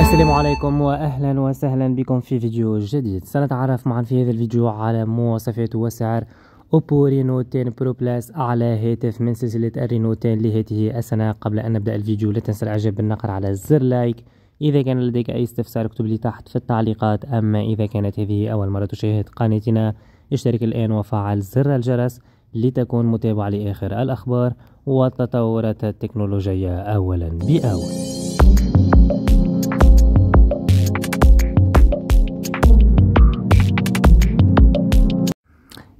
السلام عليكم واهلا وسهلا بكم في فيديو جديد سنتعرف معا في هذا الفيديو على مواصفات وسعر اوبو رينو 10 برو بلاس اعلى هاتف من سلسله الرينو 10 لهذه السنه قبل ان نبدا الفيديو لا تنسى الاعجاب بالنقر على زر لايك اذا كان لديك اي استفسار اكتب لي تحت في التعليقات اما اذا كانت هذه اول مره تشاهد قناتنا اشترك الان وفعل زر الجرس لتكون متابع لاخر الاخبار والتطورات التكنولوجيه اولا باول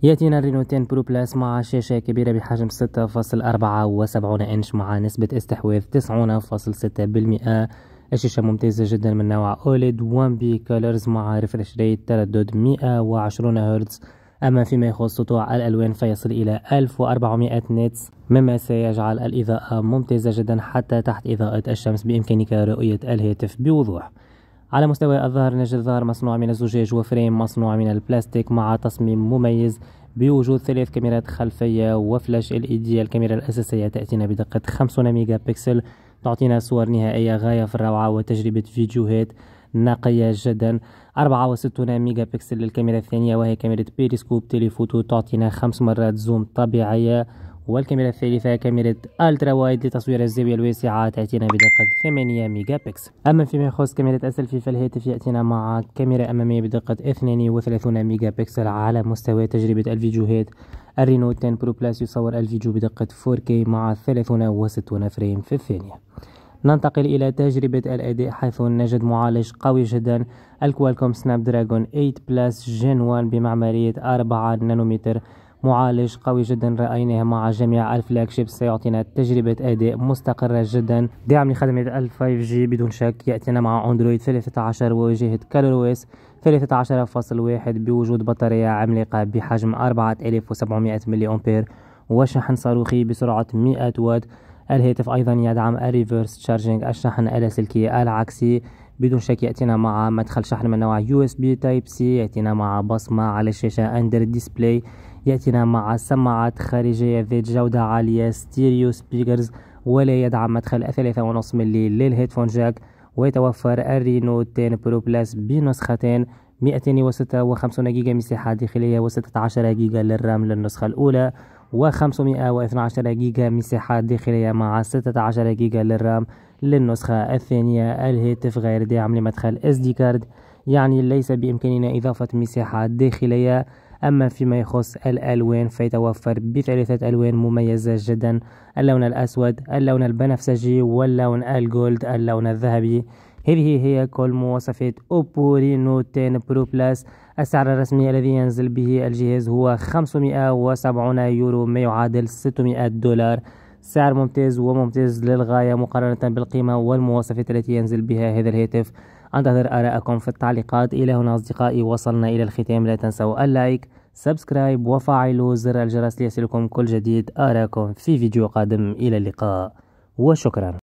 يأتينا رينو 10 برو بلس مع شاشة كبيرة بحجم 6.74 إنش مع نسبة استحواذ 90.6% الشاشة ممتازة جدا من نوع أوليد 1 بي كولرز مع ريفرش ريت تردد 120 هرتز أما فيما يخص سطوع الألوان فيصل إلى 1400 نيتس مما سيجعل الإضاءة ممتازة جدا حتى تحت إضاءة الشمس بإمكانك رؤية الهاتف بوضوح على مستوى الظهر نجد ظهر مصنوع من الزجاج وفريم مصنوع من البلاستيك مع تصميم مميز بوجود ثلاث كاميرات خلفية وفلاش ال e الكاميرا الأساسية تأتينا بدقة 50 ميجا بكسل تعطينا صور نهائية غاية في الروعة وتجربة فيديوهات نقية جدا 64 ميجا بكسل للكاميرا الثانية وهي كاميرا بيريسكوب تيليفوتو تعطينا خمس مرات زوم طبيعية والكاميرا الثالثة كاميرا الترا وايد لتصوير الزاوية الواسعة تأتينا بدقة 8 ميجا بكسل أما فيما يخص كاميرا السلفي فالهاتف يأتينا مع كاميرا أمامية بدقة 32 ميجا بكسل على مستوى تجربة الفيديوهات الرينو 10 برو بلاس يصور الفيديو بدقة 4K مع 63 فريم في الثانية ننتقل إلى تجربة الأداء حيث نجد معالج قوي جدا الكوالكوم سناب دراجون 8 بلس جين 1 بمعمارية 4 نانومتر معالج قوي جدا رايناه مع جميع الفلاج شيب سيعطينا تجربه اداء مستقره جدا دعم لخدمه ال 5 جي بدون شك ياتينا مع اندرويد 13 وواجهه كالور 13.1 بوجود بطاريه عملاقه بحجم 4700 ملي امبير وشحن صاروخي بسرعه 100 واط الهاتف ايضا يدعم الريفرس تشارجينج الشحن اللاسلكي العكسي بدون شك يأتينا مع مدخل شحن من نوع يو اس بي تايب سي يأتينا مع بصمة على الشاشة اندر ديسبلاي يأتينا مع سماعات خارجية ذات جودة عالية ستيريو سبيكرز ولا يدعم مدخل ثلاثة ونص ملي للهيدفون جاك ويتوفر الرينو 10 برو بلس بنسختين 256 جيجا مساحة داخلية و16 جيجا للرام للنسخة الأولى و512 جيجا مساحة داخلية مع 16 جيجا للرام للنسخة الثانية الهاتف غير داعم لمدخل SD كارد يعني ليس بإمكاننا إضافة مساحة داخلية أما فيما يخص الألوان فيتوفر بثلاثة ألوان مميزة جدا اللون الأسود اللون البنفسجي واللون الجولد اللون الذهبي هذه هي كل مواصفات اوبو رينو 10 برو بلس السعر الرسمي الذي ينزل به الجهاز هو 570 يورو ما يعادل 600 دولار سعر ممتاز وممتاز للغاية مقارنة بالقيمة والمواصفات التي ينزل بها هذا الهاتف انتظر آراءكم في التعليقات إلى هنا أصدقائي وصلنا إلى الختام لا تنسوا اللايك سبسكرايب وفعلوا زر الجرس ليصلكم كل جديد أراكم في فيديو قادم إلى اللقاء وشكرا